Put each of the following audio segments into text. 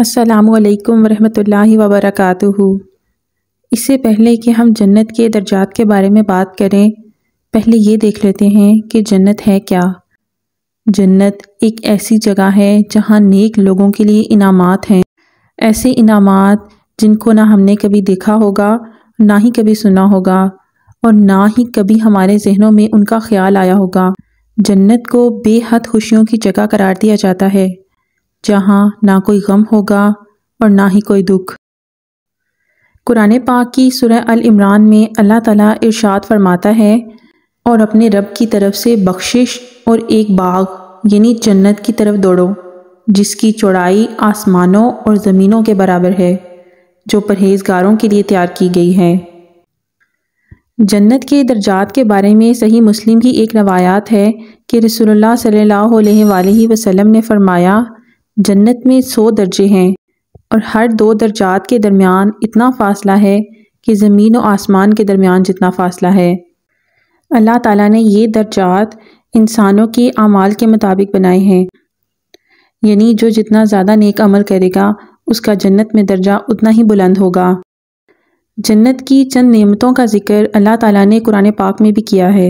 असलकम वरहमल वबरक इससे पहले कि हम जन्नत के दर्जात के बारे में बात करें पहले ये देख लेते हैं कि जन्नत है क्या जन्नत एक ऐसी जगह है जहाँ नेक लोगों के लिए इनामात हैं ऐसे इनामात जिनको ना हमने कभी देखा होगा ना ही कभी सुना होगा और ना ही कभी हमारे जहनों में उनका ख्याल आया होगा जन्नत को बेहद खुशियों की जगह करार दिया जाता है जहाँ ना कोई गम होगा और ना ही कोई दुख कुरान पाक की सुरह अल इमरान में अल्लाह ताला इरशाद फरमाता है और अपने रब की तरफ से बख्शिश और एक बाग यानी जन्नत की तरफ दौड़ो जिसकी चौड़ाई आसमानों और ज़मीनों के बराबर है जो परहेजगारों के लिए तैयार की गई है जन्नत के दर्जात के बारे में सही मुस्लिम की एक रवायात है कि रसोल्ला सल्ला वसम ने फरमाया जन्नत में सौ दर्जे हैं और हर दो दर्जात के दरमियान इतना फ़ासला है कि ज़मीन और आसमान के दरमियान जितना फ़ासला है अल्लाह ताला ने ये दर्जात इंसानों के अमाल के मुताबिक बनाए हैं यानी जो जितना ज़्यादा नेक अमल करेगा उसका जन्नत में दर्जा उतना ही बुलंद होगा जन्नत की चंद नेमतों का जिक्र अल्लाह ताला ने कुरान पाक में भी किया है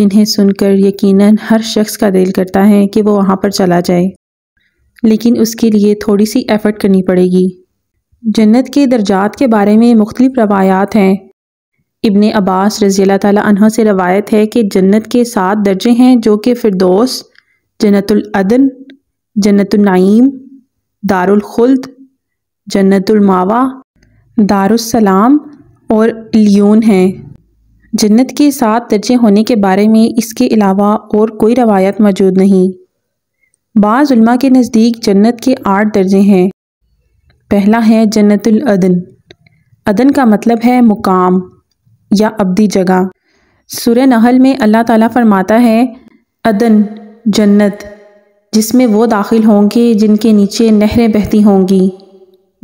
जिन्हें सुनकर यकीनन हर शख्स का दिल करता है कि वो वहाँ पर चला जाए लेकिन उसके लिए थोड़ी सी एफ़र्ट करनी पड़ेगी जन्नत के दर्जात के बारे में मुख्तलिफ़ रवायात हैं इबन अब्बास रज़ी तह से रवायत है कि जन्नत के सात दर्जे हैं जो कि फ़िरदोस जन्नतुलअदन जन्नतनाइम दारुलखुल्द जन्नतुलमावा दारुसलाम और लियोन हैं जन्नत के सात दर्जे होने के बारे में इसके अलावा और कोई रवायत मौजूद नहीं बाज़ुल्मा के नज़दीक जन्नत के आठ दर्जे हैं पहला है जन्नतुल अदन अदन का मतलब है मुकाम या अबदी जगह सुर नहल में अल्लाह ताला फरमाता है अदन जन्नत जिसमें वो दाखिल होंगे जिनके नीचे नहरें बहती होंगी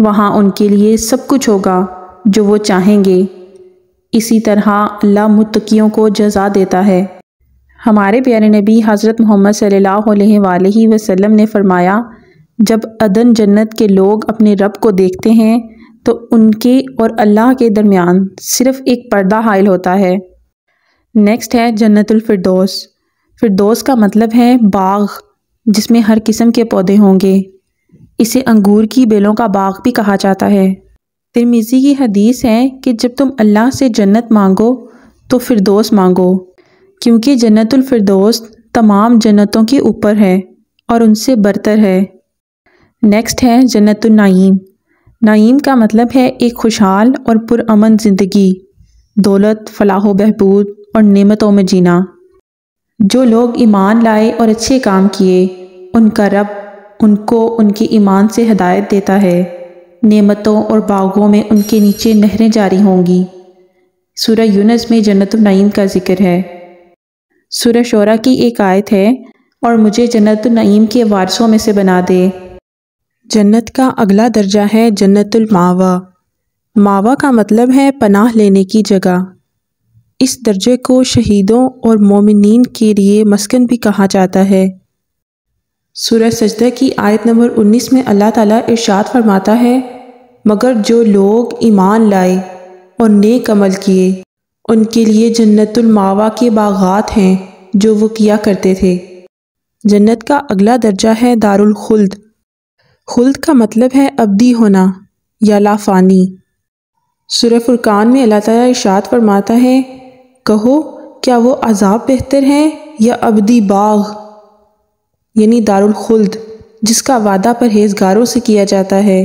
वहाँ उनके लिए सब कुछ होगा जो वो चाहेंगे इसी तरह अल्लाह मुतकीियों को जजा देता है हमारे प्यारे नबी हज़रत मोहम्मद सल्ला वसम ने फरमाया जब अदन जन्नत के लोग अपने रब को देखते हैं तो उनके और अल्लाह के दरमियान सिर्फ़ एक पर्दा हायल होता है नेक्स्ट है जन्नतफरदोस फिरदोस का मतलब है बाग जिसमें हर किस्म के पौधे होंगे इसे अंगूर की बेलों का बाग भी कहा जाता है तिरमिज़ी की हदीस है कि जब तुम अल्लाह से जन्नत मांगो तो फिरदोस मांगो क्योंकि जन्नतुल फिरदौस तमाम जन्नतों के ऊपर है और उनसे बरतर है नेक्स्ट है जन्नतनाइम नाइम का मतलब है एक खुशहाल और पुरअमन ज़िंदगी दौलत फलाह बहबूद और नेमतों में जीना जो लोग ईमान लाए और अच्छे काम किए उनका रब उनको उनके ईमान से हदायत देता है नेमतों और बागों में उनके नीचे नहरें जारी होंगी सूर्य यूनस में जन्नत नईम का जिक्र है सुर शोरा की एक आयत है और मुझे जन्नत नईम के वारसों में से बना दे जन्नत का अगला दर्जा है जन्नतुल मावा मावा का मतलब है पनाह लेने की जगह इस दर्जे को शहीदों और मोमिन के लिए मस्कन भी कहा जाता है सूरज सजदा की आयत नंबर 19 में अल्लाह ताला इरशाद फरमाता है मगर जो लोग ईमान लाए और नेक अमल किए उनके लिए जन्नतुल मावा के बागात हैं जो वो किया करते थे जन्नत का अगला दर्जा है दारुल खुल्द खुल्द का मतलब है अबदी होना या लाफानी सुर फुरकान में अल्लाह ताला इशात फरमाता है कहो क्या वो अजाब बेहतर हैं या अबदी बाग यानी दारुल खुल्द जिसका वादा परहेजगारों से किया जाता है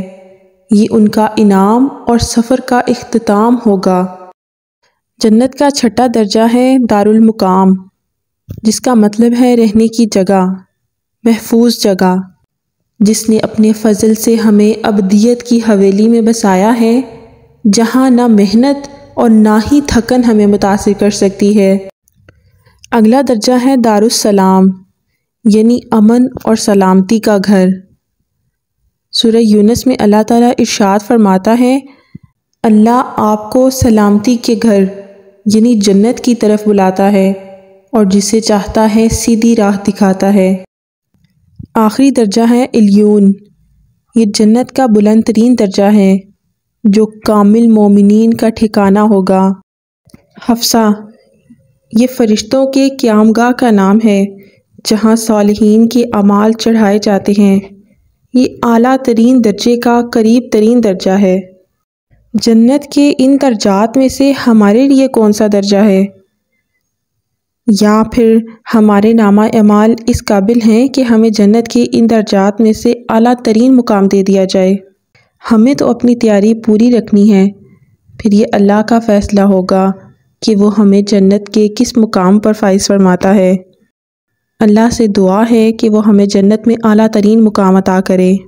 ये उनका इनाम और सफ़र का अख्ताम होगा जन्नत का छठा दर्जा है दारुल मुकाम जिसका मतलब है रहने की जगह महफूज जगह जिसने अपने फजल से हमें अबदियत की हवेली में बसाया है जहाँ ना मेहनत और ना ही थकन हमें मुतासर कर सकती है अगला दर्जा है दारुसलाम यानी अमन और सलामती का घर सूर्य यूनस में अल्लाह ताला इरशाद फरमाता है अल्लाह आपको सलामती के घर यानी जन्नत की तरफ बुलाता है और जिसे चाहता है सीधी राह दिखाता है आखिरी दर्जा है इलियून ये जन्नत का बुलंद तरीन दर्जा है जो कामिल मोमिन का ठिकाना होगा हफ्सा ये फ़रिश्तों के क्यामगा का नाम है जहाँ सालहीन के अमाल चढ़ाए जाते हैं ये अला तरीन दर्जे का करीब तरीन दर्जा है जन्नत के इन दर्जात में से हमारे लिए कौन सा दर्जा है या फिर हमारे नामा अमाल इस काबिल हैं कि हमें जन्नत के इन दर्जात में से अला तरीन मुकाम दे दिया जाए हमें तो अपनी तैयारी पूरी रखनी है फिर ये अल्लाह का फ़ैसला होगा कि वो हमें जन्नत के किस मुकाम पर फाइज फरमाता है अल्लाह से दुआ है कि वो हमें जन्नत में अला तरीन मुकाम अता करे